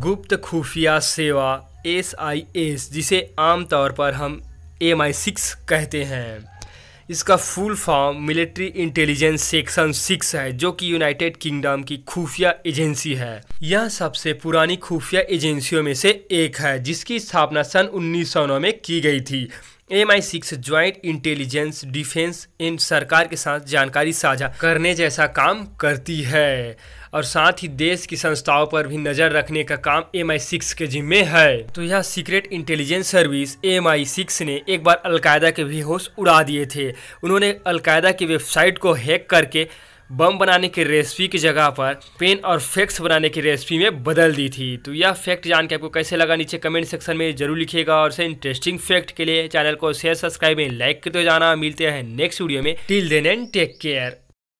गुप्त खुफिया सेवा एस आई एस जिसे आमतौर पर हम एम आई सिक्स कहते हैं इसका full form military intelligence section six है जो कि यूनाइटेड किंगडम की खुफिया एजेंसी है यह सबसे पुरानी खुफिया एजेंसियों में से एक है जिसकी स्थापना सन उन्नीस में की गई थी M I six joint intelligence defence इन सरकार के साथ जानकारी साझा करने जैसा काम करती है और साथ ही देश की संस्थाओं पर भी नज़र रखने का काम एम आई सिक्स के जिम्मे है तो यह secret intelligence service M I six ने एक बार अलकायदा के भी होश उड़ा दिए थे उन्होंने अलकायदा की वेबसाइट को हैक करके बम बनाने की रेसिपी की जगह पर पेन और फैक्स बनाने की रेसिपी में बदल दी थी तो यह फैक्ट जान के आपको कैसे लगा नीचे कमेंट सेक्शन में जरूर लिखिएगा और इंटरेस्टिंग फैक्ट के लिए चैनल को शेयर सब्सक्राइब एंड लाइक करते जाना मिलते हैं नेक्स्ट वीडियो में till then and take care